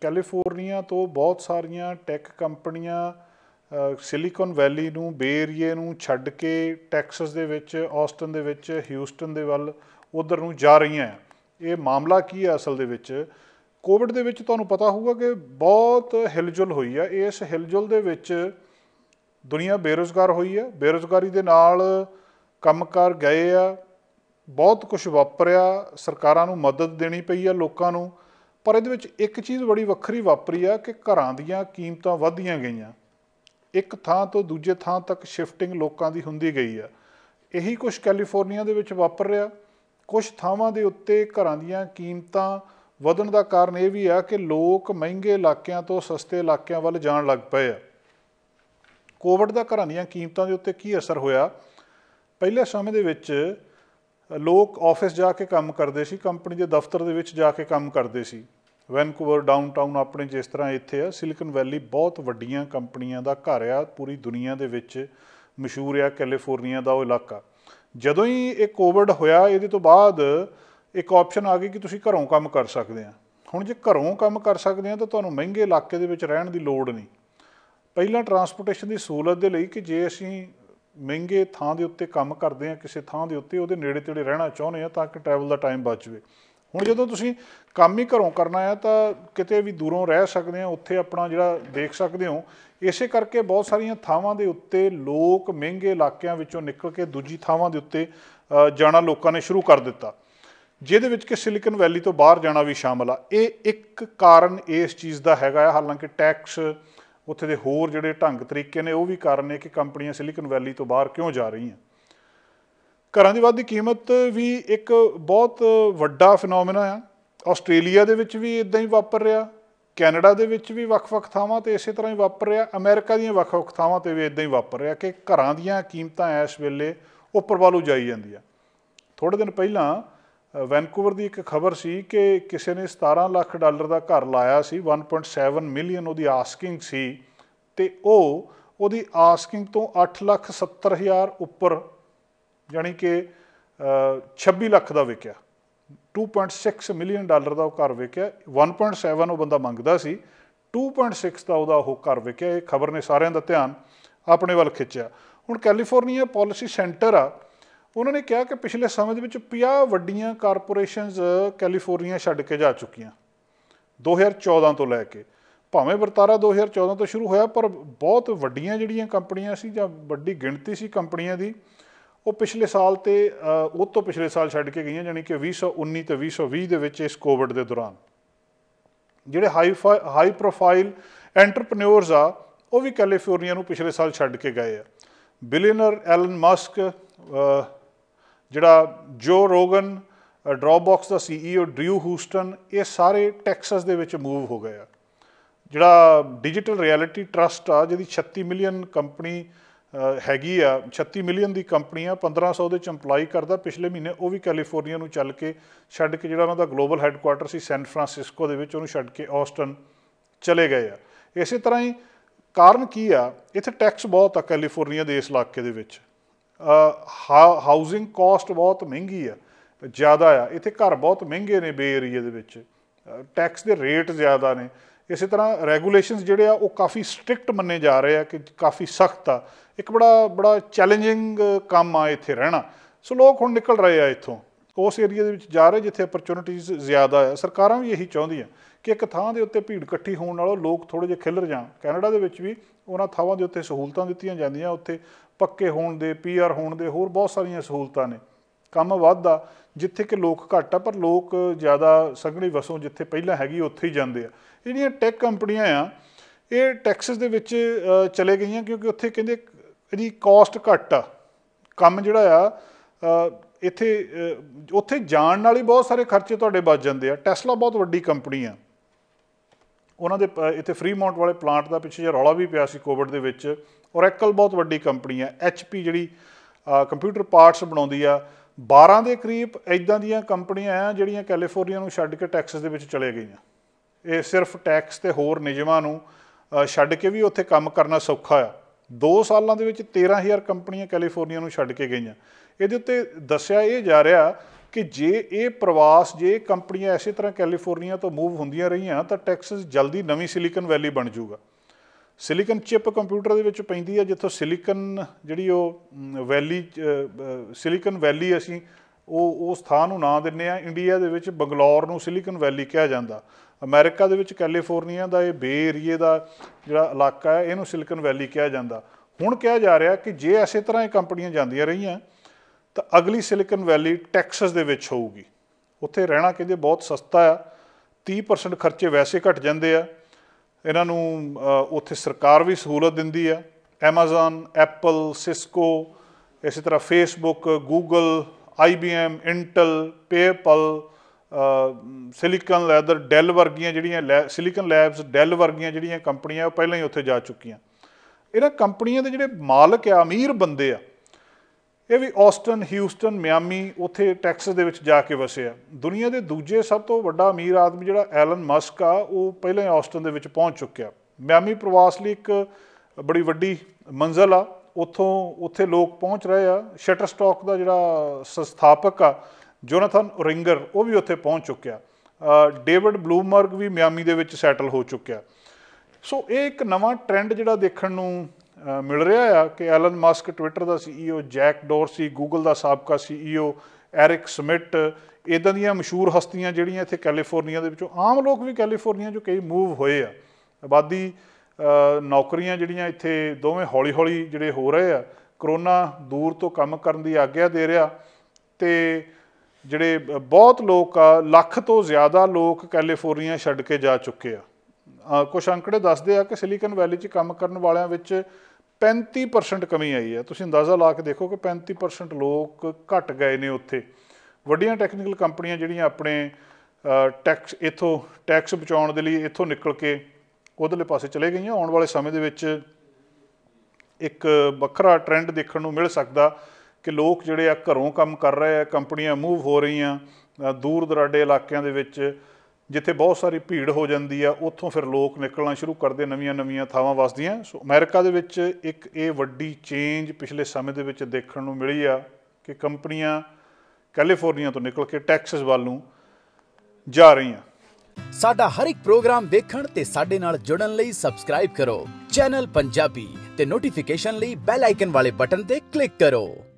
California ਤੋਂ ਬਹੁਤ ਸਾਰੀਆਂ ਟੈਕ ਕੰਪਨੀਆਂ ਸਿਲੀਕਨ ਵੈਲੀ ਨੂੰ ਬੇ ਏਰੀਏ ਨੂੰ ਛੱਡ ਕੇ ਟੈਕਸਸ ਦੇ ਵਿੱਚ ਆਸਟਨ ਦੇ ਵਿੱਚ ਹਿਊਸਟਨ ਦੇ ਵੱਲ ਉਧਰ ਨੂੰ ਜਾ ਰਹੀਆਂ ਇਹ ਮਾਮਲਾ ਕੀ ਹੈ ਅਸਲ ਦੇ ਵਿੱਚ ਕੋਵਿਡ ਦੇ ਵਿੱਚ ਤੁਹਾਨੂੰ ਪਤਾ ਹੋਊਗਾ ਕਿ ਬਹੁਤ ਹਿਲਜੁਲ ਹੋਈ ਹੈ ਇਸ ਹਿਲਜੁਲ ਦੇ ਵਿੱਚ ਦੁਨੀਆ ਬੇਰੋਜ਼ਗਾਰ ਹੋਈ ਹੈ ਬੇਰੋਜ਼ਗਾਰੀ ਦੇ ਨਾਲ ਕੰਮਕਾਰ ਗਏ ਆ ਬਹੁਤ ਕੁਝ ਵਾਪਰਿਆ ਸਰਕਾਰਾਂ ਨੂੰ ਮਦਦ ਦੇਣੀ ਪਈ ਆ ਲੋਕਾਂ ਨੂੰ ਪਰ ਇਹਦੇ ਵਿੱਚ ਇੱਕ ਚੀਜ਼ ਬੜੀ ਵੱਖਰੀ ਵਾਪਰੀ ਆ ਕਿ ਘਰਾਂ ਦੀਆਂ ਕੀਮਤਾਂ ਵਧੀਆਂ ਗਈਆਂ ਇੱਕ ਥਾਂ ਤੋਂ ਦੂਜੇ ਥਾਂ ਤੱਕ ਸ਼ਿਫਟਿੰਗ ਲੋਕਾਂ ਦੀ ਹੁੰਦੀ ਗਈ ਆ ਇਹੀ ਕੁਝ ਕੈਲੀਫੋਰਨੀਆ ਦੇ ਵਿੱਚ ਵਾਪਰ ਰਿਹਾ ਕੁਝ ਥਾਵਾਂ ਦੇ ਉੱਤੇ ਘਰਾਂ ਦੀਆਂ ਕੀਮਤਾਂ ਵਧਣ ਦਾ ਕਾਰਨ ਇਹ ਵੀ ਆ ਕਿ ਲੋਕ ਮਹਿੰਗੇ ਇਲਾਕਿਆਂ ਤੋਂ ਸਸਤੇ ਇਲਾਕਿਆਂ ਵੱਲ ਜਾਣ ਲੱਗ ਪਏ ਆ ਕੋਵਿਡ ਦਾ ਘਰਾਂ ਦੀਆਂ ਕੀਮਤਾਂ ਦੇ ਉੱਤੇ ਕੀ ਅਸਰ ਹੋਇਆ ਪਹਿਲੇ ਸਮੇਂ ਦੇ ਵਿੱਚ ਲੋਕ ਆਫਿਸ ਜਾ ਕੇ ਕੰਮ ਕਰਦੇ ਸੀ ਕੰਪਨੀ ਦੇ ਦਫ਼ਤਰ ਦੇ ਵਿੱਚ ਜਾ ਕੇ ਕੰਮ ਕਰਦੇ ਸੀ ਵੈਨਕੂਵਰ ਡਾਊਨਟਾਊਨ ਆਪਣੇ ਜਿਸ ਤਰ੍ਹਾਂ ਇੱਥੇ ਆ ਸਿਲਿਕਨ ਵੈਲੀ ਬਹੁਤ ਵੱਡੀਆਂ ਕੰਪਨੀਆਂ ਦਾ ਘਰ ਆ ਪੂਰੀ ਦੁਨੀਆ ਦੇ ਵਿੱਚ ਮਸ਼ਹੂਰ ਆ ਕੈਲੀਫੋਰਨੀਆ ਦਾ ਉਹ ਇਲਾਕਾ ਜਦੋਂ ਹੀ ਇਹ ਕੋਵਿਡ ਹੋਇਆ ਇਹਦੇ ਤੋਂ ਬਾਅਦ ਇੱਕ ਆਪਸ਼ਨ ਆ ਗਈ ਕਿ ਤੁਸੀਂ ਘਰੋਂ ਕੰਮ ਕਰ ਸਕਦੇ ਆ ਹੁਣ ਜੇ ਘਰੋਂ ਕੰਮ ਕਰ ਸਕਦੇ ਆ ਤਾਂ ਤੁਹਾਨੂੰ ਮਹਿੰਗੇ ਇਲਾਕੇ ਦੇ ਵਿੱਚ ਰਹਿਣ ਦੀ ਲੋੜ ਨਹੀਂ ਪਹਿਲਾਂ ਟਰਾਂਸਪੋਰਟੇਸ਼ਨ ਦੀ ਸਹੂਲਤ ਦੇ ਲਈ ਕਿ ਜੇ ਅਸੀਂ ਮਹਿੰਗੇ ਥਾਂ ਦੇ ਉੱਤੇ ਕੰਮ ਕਰਦੇ ਆ ਕਿਸੇ ਥਾਂ ਦੇ ਉੱਤੇ ਉਹਦੇ ਨੇੜੇ ਤੇੜੇ ਰਹਿਣਾ ਚਾਹੁੰਦੇ ਆ ਤਾਂ ਕਿ ਟਰੈਵਲ ਦਾ ਟਾਈਮ ਬਚ ਜਵੇ ਹੁਣ ਜਦੋਂ ਤੁਸੀਂ ਕੰਮ ਹੀ ਘਰੋਂ ਕਰਨਾ ਹੈ ਤਾਂ ਕਿਤੇ ਵੀ ਦੂਰੋਂ ਰਹਿ ਸਕਦੇ ਆ ਉੱਥੇ ਆਪਣਾ ਜਿਹੜਾ ਦੇਖ ਸਕਦੇ ਹੋ ਇਸੇ ਕਰਕੇ ਬਹੁਤ ਸਾਰੀਆਂ ਥਾਵਾਂ ਦੇ ਉੱਤੇ ਲੋਕ ਮਹਿੰਗੇ ਇਲਾਕਿਆਂ ਵਿੱਚੋਂ ਨਿਕਲ ਕੇ ਦੂਜੀ ਥਾਵਾਂ ਦੇ ਉੱਤੇ ਜਾਣਾ ਲੋਕਾਂ ਨੇ ਸ਼ੁਰੂ ਕਰ ਦਿੱਤਾ ਜਿਹਦੇ ਵਿੱਚ ਕਿ ਸਿਲੀਕਨ ਵੈਲੀ ਤੋਂ ਬਾਹਰ ਜਾਣਾ ਵੀ ਸ਼ਾਮਲ ਆ ਇਹ ਇੱਕ ਕਾਰਨ ਇਸ ਚੀਜ਼ ਦਾ ਹੈਗਾ ਹਾਲਾਂਕਿ ਟੈਕਸ ਉੱਥੇ ਦੇ ਹੋਰ ਜਿਹੜੇ ਢੰਗ ਤਰੀਕੇ ਨੇ ਉਹ ਵੀ ਕਾਰਨ ਨੇ ਕਿ ਕੰਪਨੀਆਂ ਸਿਲੀਕਨ ਵੈਲੀ ਤੋਂ ਬਾਹਰ ਕਿਉਂ ਜਾ ਰਹੀਆਂ ਘਰਾਂ ਦੀ ਵੱਧਦੀ ਕੀਮਤ ਵੀ ਇੱਕ ਬਹੁਤ ਵੱਡਾ ਫੀਨੋਮੀਨਾ ਆ ਆਸਟ੍ਰੇਲੀਆ ਦੇ ਵਿੱਚ ਵੀ ਇਦਾਂ ਹੀ ਵਾਪਰ ਰਿਹਾ ਕੈਨੇਡਾ ਦੇ ਵਿੱਚ ਵੀ ਵੱਖ-ਵੱਖ ਥਾਵਾਂ ਤੇ ਇਸੇ ਤਰ੍ਹਾਂ ਹੀ ਵਾਪਰ ਰਿਹਾ ਅਮਰੀਕਾ ਦੀਆਂ ਵੱਖ-ਵੱਖ ਥਾਵਾਂ ਤੇ ਵੀ ਇਦਾਂ ਹੀ ਵਾਪਰ ਰਿਹਾ ਕਿ ਘਰਾਂ ਦੀਆਂ ਕੀਮਤਾਂ ਇਸ ਵੇਲੇ ਉੱਪਰ ਵੱਲੋਂ ਜਾਈ ਜਾਂਦੀਆਂ ਥੋੜੇ ਦਿਨ ਪਹਿਲਾਂ ਵੈਨਕੂਵਰ ਦੀ ਇੱਕ ਖਬਰ ਸੀ ਕਿ ਕਿਸੇ ਨੇ 17 ਲੱਖ ਡਾਲਰ ਦਾ ਘਰ ਲਾਇਆ ਸੀ 1.7 ਮਿਲੀਅਨ ਉਹਦੀ ਆਸਕਿੰਗ ਸੀ ਤੇ ਉਹ ਉਹਦੀ ਆਸਕਿੰਗ ਤੋਂ 8 ਲੱਖ 70 ਹਜ਼ਾਰ ਉੱਪਰ ਯਾਨੀ ਕਿ 26 ਲੱਖ ਦਾ ਵਿਕਿਆ 2.6 ਮਿਲੀਅਨ ਡਾਲਰ ਦਾ ਉਹ ਘਰ ਵਿਕਿਆ 1.7 ਉਹ ਬੰਦਾ ਮੰਗਦਾ ਸੀ 2.6 ਦਾ ਉਹਦਾ ਉਹ ਘਰ ਵਿਕਿਆ ਇਹ ਖਬਰ ਨੇ ਸਾਰਿਆਂ ਦਾ ਧਿਆਨ ਆਪਣੇ ਵੱਲ ਖਿੱਚਿਆ ਹੁਣ ਕੈਲੀਫੋਰਨੀਆ ਪਾਲਿਸੀ ਸੈਂਟਰ ਆ ਉਹਨਾਂ ਨੇ ਕਿਹਾ ਕਿ ਪਿਛਲੇ ਸਮੇਂ ਦੇ ਵਿੱਚ 50 ਵੱਡੀਆਂ ਕਾਰਪੋਰੇਸ਼ਨਸ ਕੈਲੀਫੋਰਨੀਆ ਛੱਡ ਕੇ ਜਾ ਚੁੱਕੀਆਂ 2014 ਤੋਂ ਲੈ ਕੇ ਭਾਵੇਂ ਵਰਤਾਰਾ 2014 ਤੋਂ ਸ਼ੁਰੂ ਹੋਇਆ ਪਰ ਬਹੁਤ ਵੱਡੀਆਂ ਜਿਹੜੀਆਂ ਕੰਪਨੀਆਂ ਸੀ ਜਾਂ ਵੱਡੀ ਗਿਣਤੀ ਸੀ ਕੰਪਨੀਆਂ ਦੀ ਉਹ ਪਿਛਲੇ ਸਾਲ ਤੇ ਉਹ ਤੋਂ ਪਿਛਲੇ ਸਾਲ ਛੱਡ ਕੇ ਗਈਆਂ ਯਾਨੀ ਕਿ 2019 ਤੇ 2020 ਦੇ ਵਿੱਚ ਇਸ ਕੋਵਿਡ ਦੇ ਦੌਰਾਨ ਜਿਹੜੇ ਹਾਈ ਹਾਈ ਪ੍ਰੋਫਾਈਲ ਐਂਟਰਪ੍ਰੈਨਿਓਰਸ ਆ ਉਹ ਵੀ ਕੈਲੀਫੋਰਨੀਆ ਨੂੰ ਪਿਛਲੇ ਸਾਲ ਛੱਡ ਕੇ ਗਏ ਆ ਬਿਲੀਨਰ ਐਲਨ ਮਸਕ ਜਿਹੜਾ ਜੋ ਰੋਗਨ ਡ੍ਰੌਪਬਾਕਸ ਦਾ ਸੀਈਓ ਡ੍ਰਿਊ ਹੂਸਟਨ ਇਹ ਸਾਰੇ ਟੈਕਸਸ ਦੇ ਵਿੱਚ ਮੂਵ ਹੋ ਗਏ ਆ ਜਿਹੜਾ ਡਿਜੀਟਲ ਰਿਐਲਿਟੀ ਟਰਸਟ ਆ ਜਿਹਦੀ 36 ਮਿਲੀਅਨ ਕੰਪਨੀ ਹੈਗੀ ਆ 36 ਮਿਲੀਅਨ ਦੀ ਕੰਪਨੀ ਆ 1500 ਦੇ ਚ EMPLOYE ਕਰਦਾ ਪਿਛਲੇ ਮਹੀਨੇ ਉਹ ਵੀ ਕੈਲੀਫੋਰਨੀਆ ਨੂੰ ਚੱਲ ਕੇ ਛੱਡ ਕੇ ਜਿਹੜਾ ਉਹਨਾਂ ਦਾ ਗਲੋਬਲ ਹੈੱਡਕੁਆਰਟਰ ਸੀ ਸੈਨ ਫਰਾਂਸਿਸਕੋ ਦੇ ਵਿੱਚ ਉਹਨੂੰ ਛੱਡ ਕੇ ਆਸਟਨ ਚਲੇ ਗਏ ਆ ਇਸੇ ਤਰ੍ਹਾਂ ਹੀ ਕਾਰਨ ਕੀ ਆ ਇੱਥੇ ਟੈਕਸ ਬਹੁਤ ਆ ਕੈਲੀਫੋਰਨੀਆ ਦੇ ਇਸ ਇਲਾਕੇ ਦੇ ਵਿੱਚ ਹਾਊਸਿੰਗ ਕਾਸਟ ਬਹੁਤ ਮਹਿੰਗੀ ਆ ਜ਼ਿਆਦਾ ਆ ਇੱਥੇ ਘਰ ਬਹੁਤ ਮਹਿੰਗੇ ਨੇ ਬੇ ਏਰੀਆ ਦੇ ਵਿੱਚ ਟੈਕਸ ਦੇ ਰੇਟ ਜ਼ਿਆਦਾ ਨੇ ਇਸੇ ਤਰ੍ਹਾਂ ਰੈਗੂਲੇਸ਼ਨਸ ਜਿਹੜੇ ਆ ਉਹ ਕਾਫੀ ਸਟ੍ਰਿਕਟ ਮੰਨੇ ਜਾ ਰਹੇ ਆ ਕਿ ਕਾਫੀ ਸਖਤ ਆ ਇੱਕ ਬੜਾ ਬੜਾ ਚੈਲੰਜਿੰਗ ਕੰਮ ਆ ਇੱਥੇ ਰਹਿਣਾ ਸੋ ਲੋਕ ਹੁਣ ਨਿਕਲ ਰਹੇ ਆ ਇੱਥੋਂ ਉਸ ਏਰੀਆ ਦੇ ਵਿੱਚ ਜਾ ਰਹੇ ਜਿੱਥੇ ਓਪਰਚ्युनिटीज ਜ਼ਿਆਦਾ ਆ ਸਰਕਾਰਾਂ ਵੀ ਇਹੀ ਚਾਹੁੰਦੀਆਂ ਕਿ ਇੱਕ ਥਾਂ ਦੇ ਉੱਤੇ ਭੀੜ ਇਕੱਠੀ ਹੋਣ ਨਾਲੋਂ ਲੋਕ ਥੋੜੇ ਜਿਹਾ ਖਿਲਰ ਜਾਣ ਕੈਨੇਡਾ ਦੇ ਵਿੱਚ ਵੀ ਉਹਨਾਂ ਥਾਵਾਂ ਦੇ ਉੱਤੇ ਸਹੂਲਤਾਂ ਦਿੱਤੀਆਂ ਜਾਂਦੀਆਂ ਉੱਥੇ ਪੱਕੇ ਹੋਣ ਦੇ ਪੀਆਰ ਹੋਣ ਦੇ ਹੋਰ ਬਹੁਤ ਸਾਰੀਆਂ ਸਹੂਲਤਾਂ ਨੇ ਕੰਮ ਵੱਧਦਾ ਜਿੱਥੇ ਕਿ ਲੋਕ ਘੱਟ ਆ ਪਰ ਲੋਕ ਜ਼ਿਆਦਾ ਸੰਘਣੀ ਵਸੋਂ ਜਿੱਥੇ ਪਹਿਲਾਂ ਹੈਗੀ ਉੱਥੇ ਹੀ ਜਾਂਦੇ ਆ ਜਿਹੜੀਆਂ ਟੈਕ ਕੰਪਨੀਆਂ ਆ ਇਹ ਟੈਕਸਸ ਦੇ ਵਿੱਚ ਚਲੇ ਗਈਆਂ ਕਿਉਂਕਿ ਉੱਥੇ ਕਹਿੰਦੇ ਇਹਦੀ ਕਾਸਟ ਘੱਟ ਆ ਕੰਮ ਜਿਹੜਾ ਆ ਇੱਥੇ ਉੱਥੇ ਜਾਣ ਨਾਲ ਹੀ ਬਹੁਤ ਸਾਰੇ ਖਰਚੇ ਤੁਹਾਡੇ ਬਚ ਜਾਂਦੇ ਆ ਟੈਸਲਾ ਬਹੁਤ ਵੱਡੀ ਕੰਪਨੀ ਆ ਉਹਨਾਂ ਦੇ ਇੱਥੇ ਫਰੀਮੌਂਟ ਵਾਲੇ ਪਲਾਂਟ ਦਾ ਪਿੱਛੇ ਜਿਹਾ ਰੌਲਾ ਵੀ ਪਿਆ ਸੀ ਕੋਵਿਡ ਦੇ ਵਿੱਚ ਔਰੈਕਲ ਬਹੁਤ ਵੱਡੀ ਕੰਪਨੀ ਹੈ ਐਚਪੀ ਜਿਹੜੀ ਕੰਪਿਊਟਰ ਪਾਰਟਸ ਬਣਾਉਂਦੀ ਆ 12 ਦੇ ਕਰੀਬ ਇਦਾਂ ਦੀਆਂ ਕੰਪਨੀਆਂ ਆ ਜਿਹੜੀਆਂ ਕੈਲੀਫੋਰਨੀਆ ਨੂੰ ਛੱਡ ਕੇ ਟੈਕਸਸ ਦੇ ਵਿੱਚ ਚਲੇ ਗਈਆਂ ਇਹ ਸਿਰਫ ਟੈਕਸ ਤੇ ਹੋਰ ਨਿਯਮਾਂ ਨੂੰ ਛੱਡ ਕੇ ਵੀ ਉੱਥੇ ਕੰਮ ਕਰਨਾ ਸੌਖਾ ਆ 2 ਸਾਲਾਂ ਦੇ ਵਿੱਚ 13000 ਕੰਪਨੀਆਂ ਕੈਲੀਫੋਰਨੀਆ ਨੂੰ ਛੱਡ ਕੇ ਗਈਆਂ ਇਹਦੇ ਉੱਤੇ ਦੱਸਿਆ ਇਹ ਜਾ ਰਿਹਾ ਕਿ ਜੇ ਇਹ ਪ੍ਰਵਾਸ ਜੇ ਕੰਪਨੀਆਂ ਇਸੇ ਤਰ੍ਹਾਂ ਕੈਲੀਫੋਰਨੀਆ ਤੋਂ ਮੂਵ ਹੁੰਦੀਆਂ ਰਹੀਆਂ ਤਾਂ ਟੈਕਸਸ ਜਲਦੀ ਨਵੀਂ ਸਿਲੀਕਨ ਵੈਲੀ ਬਣ ਜਾਊਗਾ ਸਿਲੀਕਨ ਚਿਪ ਕੰਪਿਊਟਰ ਦੇ ਵਿੱਚ ਪੈਂਦੀ ਹੈ ਜਿੱਥੋਂ ਸਿਲੀਕਨ ਜਿਹੜੀ ਉਹ ਵੈਲੀ ਸਿਲੀਕਨ ਵੈਲੀ ਅਸੀਂ ਉਹ ਉਹ ਸਥਾਨ ਨੂੰ ਨਾਂ ਦਿੰਨੇ ਆ ਇੰਡੀਆ ਦੇ ਵਿੱਚ ਬੰਗਲੌਰ ਨੂੰ ਸਿਲੀਕਨ ਵੈਲੀ ਕਿਹਾ ਜਾਂਦਾ ਅਮਰੀਕਾ ਦੇ ਵਿੱਚ ਕੈਲੀਫੋਰਨੀਆ ਦਾ ਇਹ ਬੇ ਏਰੀਏ ਦਾ ਜਿਹੜਾ ਇਲਾਕਾ ਹੈ ਇਹਨੂੰ ਸਿਲੀਕਨ ਵੈਲੀ ਕਿਹਾ ਜਾਂਦਾ ਹੁਣ ਕਿਹਾ ਜਾ ਰਿਹਾ ਕਿ ਜੇ ਐਸੇ ਤਰ੍ਹਾਂ ਇਹ ਕੰਪਨੀਆਂ ਜਾਂਦੀਆਂ ਰਹੀਆਂ ਤਾਂ ਅਗਲੀ ਸਿਲਿਕਨ ਵੈਲੀ ਟੈਕਸਸ ਦੇ ਵਿੱਚ ਹੋਊਗੀ ਉੱਥੇ ਰਹਿਣਾ ਕਹਿੰਦੇ ਬਹੁਤ ਸਸਤਾ ਆ 30% ਖਰਚੇ ਵੈਸੇ ਘਟ ਜਾਂਦੇ ਆ ਇਹਨਾਂ ਨੂੰ ਉੱਥੇ ਸਰਕਾਰ ਵੀ ਸਹੂਲਤ ਦਿੰਦੀ ਆ Amazon Apple Cisco ਇਸੇ ਤਰ੍ਹਾਂ Facebook Google IBM Intel PayPal silicon ਲੈਦਰ ਡੈਲ ਵਰਗੀਆਂ ਜਿਹੜੀਆਂ ਸਿਲਿਕਨ ਲੈਬਸ ਡੈਲ ਵਰਗੀਆਂ ਜਿਹੜੀਆਂ ਕੰਪਨੀਆਂ ਉਹ ਪਹਿਲਾਂ ਹੀ ਉੱਥੇ ਜਾ ਚੁੱਕੀਆਂ ਇਹਨਾਂ ਕੰਪਨੀਆਂ ਦੇ ਜਿਹੜੇ ਮਾਲਕ ਆ ਅਮੀਰ ਬੰਦੇ ਆ ਇਹ ਵੀ ਆਸਟਨ ਹਿਊਸਟਨ ਮਿਆਮੀ ਉੱਥੇ ਟੈਕਸਸ ਦੇ ਵਿੱਚ ਜਾ ਕੇ ਵਸੇ ਆ ਦੁਨੀਆ ਦੇ ਦੂਜੇ ਸਭ ਤੋਂ ਵੱਡਾ ਅਮੀਰ ਆਦਮੀ ਜਿਹੜਾ ਐਲਨ ਮਸਕ ਆ ਉਹ ਪਹਿਲਾਂ ਹੀ ਆਸਟਨ ਦੇ ਵਿੱਚ ਪਹੁੰਚ ਚੁੱਕਿਆ ਮਿਆਮੀ ਪ੍ਰਵਾਸ ਲਈ ਇੱਕ ਬੜੀ ਵੱਡੀ ਮੰਜ਼ਲ ਆ ਉੱਥੋਂ ਉੱਥੇ ਲੋਕ ਪਹੁੰਚ ਰਹੇ ਆ ਸ਼ਟਰਸਟਾਕ ਦਾ ਜਿਹੜਾ ਸੰਸਥਾਪਕ ਆ ਜੋਨਾਥਨ ਰਿੰਗਰ ਉਹ ਵੀ ਉੱਥੇ ਪਹੁੰਚ ਚੁੱਕਿਆ ਡੇਵਿਡ ਬਲੂਮਰਗ ਵੀ ਮਿਆਮੀ ਦੇ ਵਿੱਚ ਸੈਟਲ ਹੋ ਚੁੱਕਿਆ ਸੋ ਇਹ ਇੱਕ ਨਵਾਂ ਟ੍ਰੈਂਡ ਜਿਹੜਾ ਦੇਖਣ ਨੂੰ ਮਿਲ ਰਿਹਾ ਆ ਕਿ ਐਲਨ ਮਸਕ ਟਵਿੱਟਰ ਦਾ ਸੀਈਓ ਜੈਕ ਡੋਰਸੀ ਗੂਗਲ ਦਾ ਸਾਬਕਾ ਸੀਈਓ ਐਰਿਕ ਸਮਿਟ ਇਦਾਂ ਦੀਆਂ ਮਸ਼ਹੂਰ ਹਸਤੀਆਂ ਜਿਹੜੀਆਂ ਇੱਥੇ ਕੈਲੀਫੋਰਨੀਆ ਦੇ ਵਿੱਚੋਂ ਆਮ ਲੋਕ ਵੀ ਕੈਲੀਫੋਰਨੀਆ ਚ ਕਈ ਮੂਵ ਹੋਏ ਆ ਆਬਾਦੀ ਨੌਕਰੀਆਂ ਜਿਹੜੀਆਂ ਇੱਥੇ ਦੋਵੇਂ ਹੌਲੀ-ਹੌਲੀ ਜਿਹੜੇ ਹੋ ਰਹੇ ਆ ਕਰੋਨਾ ਦੂਰ ਤੋਂ ਕੰਮ ਕਰਨ ਦੀ ਆਗਿਆ ਦੇ ਰਿਹਾ ਤੇ ਜਿਹੜੇ ਬਹੁਤ ਲੋਕ ਆ ਲੱਖ ਤੋਂ ਜ਼ਿਆਦਾ ਲੋਕ ਕੈਲੀਫੋਰਨੀਆ ਛੱਡ ਕੇ ਜਾ ਚੁੱਕੇ ਆ ਕੁਝ ਅੰਕੜੇ ਦੱਸਦੇ ਆ ਕਿ ਸਿਲੀਕਨ ਵੈਲੀ 'ਚ ਕੰਮ ਕਰਨ ਵਾਲਿਆਂ ਵਿੱਚ 35% ਕਮੀ ਆਈ ਹੈ ਤੁਸੀਂ ਅੰਦਾਜ਼ਾ ਲਾ ਕੇ ਦੇਖੋ ਕਿ 35% ਲੋਕ ਘਟ ਗਏ ਨੇ ਉੱਥੇ ਵੱਡੀਆਂ ਟੈਕਨੀਕਲ ਕੰਪਨੀਆਂ ਜਿਹੜੀਆਂ ਆਪਣੇ ਟੈਕਸ ਇਥੋਂ ਟੈਕਸ ਬਚਾਉਣ ਦੇ ਲਈ ਇਥੋਂ ਨਿਕਲ ਕੇ ਉਧਰਲੇ ਪਾਸੇ ਚਲੇ ਗਈਆਂ ਆਉਣ ਵਾਲੇ ਸਮੇਂ ਦੇ ਵਿੱਚ ਇੱਕ ਵੱਖਰਾ ਟ੍ਰੈਂਡ ਦੇਖਣ ਨੂੰ ਮਿਲ ਸਕਦਾ ਕਿ ਲੋਕ ਜਿਹੜੇ ਆ ਘਰੋਂ ਕੰਮ ਕਰ ਰਹੇ ਆ ਕੰਪਨੀਆਂ ਮੂਵ ਹੋ ਰਹੀਆਂ ਦੂਰ ਦਰਾਡੇ ਇਲਾਕਿਆਂ ਦੇ ਵਿੱਚ ਜਿੱਥੇ ਬਹੁਤ ਸਾਰੀ ਭੀੜ ਹੋ ਜਾਂਦੀ ਆ ਉੱਥੋਂ ਫਿਰ ਲੋਕ ਨਿਕਲਣਾ ਸ਼ੁਰੂ ਕਰਦੇ ਨਵੀਆਂ-ਨਵੀਆਂ ਥਾਵਾਂ ਵਸਦੀਆਂ ਸੋ ਅਮਰੀਕਾ ਦੇ ਵਿੱਚ ਇੱਕ ਇਹ ਵੱਡੀ ਚੇਂਜ ਪਿਛਲੇ ਸਮੇਂ ਦੇ ਵਿੱਚ ਦੇਖਣ ਨੂੰ ਮਿਲੀ ਆ ਕਿ ਕੰਪਨੀਆਂ ਕੈਲੀਫੋਰਨੀਆ ਤੋਂ ਨਿਕਲ ਕੇ ਟੈਕਸਸ ਵੱਲ ਨੂੰ ਜਾ ਰਹੀਆਂ ਸਾਡਾ ਹਰ ਇੱਕ ਪ੍ਰੋਗਰਾਮ ਦੇਖਣ ਤੇ ਸਾਡੇ ਨਾਲ ਜੁੜਨ ਲਈ ਸਬਸਕ੍ਰਾਈਬ ਕਰੋ ਚੈਨਲ ਪੰਜਾਬੀ ਤੇ ਨੋਟੀਫਿਕੇਸ਼ਨ ਲਈ ਬੈਲ ਆਈਕਨ ਵਾਲੇ ਬਟਨ ਤੇ ਕਲਿੱਕ ਕਰੋ